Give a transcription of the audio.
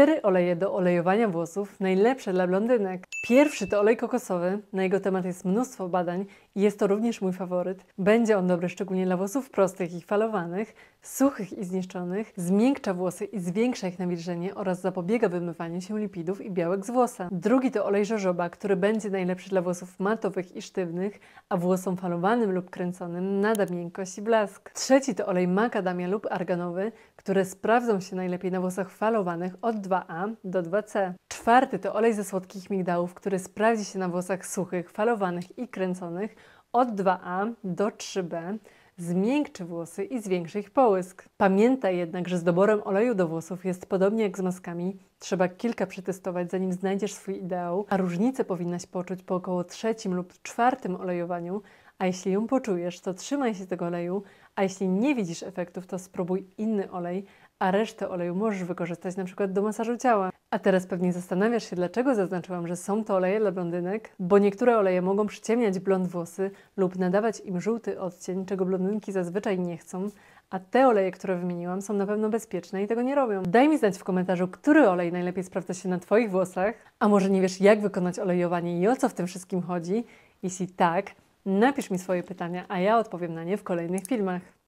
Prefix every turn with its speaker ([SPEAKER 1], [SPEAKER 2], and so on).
[SPEAKER 1] Cztery oleje do olejowania włosów, najlepsze dla blondynek. Pierwszy to olej kokosowy, na jego temat jest mnóstwo badań i jest to również mój faworyt. Będzie on dobry szczególnie dla włosów prostych i falowanych, suchych i zniszczonych, zmiękcza włosy i zwiększa ich nawilżenie oraz zapobiega wymywaniu się lipidów i białek z włosa. Drugi to olej żożoba, który będzie najlepszy dla włosów matowych i sztywnych, a włosom falowanym lub kręconym nada miękkość i blask. Trzeci to olej makadamia lub arganowy, które sprawdzą się najlepiej na włosach falowanych od 2A do 2C. Czwarty to olej ze słodkich migdałów, który sprawdzi się na włosach suchych, falowanych i kręconych od 2A do 3B zmiękczy włosy i zwiększy ich połysk. Pamiętaj jednak, że z doborem oleju do włosów jest podobnie jak z maskami. Trzeba kilka przetestować, zanim znajdziesz swój ideał, a różnicę powinnaś poczuć po około trzecim lub czwartym olejowaniu, a jeśli ją poczujesz, to trzymaj się tego oleju, a jeśli nie widzisz efektów, to spróbuj inny olej, a resztę oleju możesz wykorzystać na przykład do masażu ciała. A teraz pewnie zastanawiasz się, dlaczego zaznaczyłam, że są to oleje dla blondynek, bo niektóre oleje mogą przyciemniać blond włosy lub nadawać im żółty odcień, czego blondynki zazwyczaj nie chcą, a te oleje, które wymieniłam, są na pewno bezpieczne i tego nie robią. Daj mi znać w komentarzu, który olej najlepiej sprawdza się na Twoich włosach, a może nie wiesz, jak wykonać olejowanie i o co w tym wszystkim chodzi? Jeśli tak, Napisz mi swoje pytania, a ja odpowiem na nie w kolejnych filmach.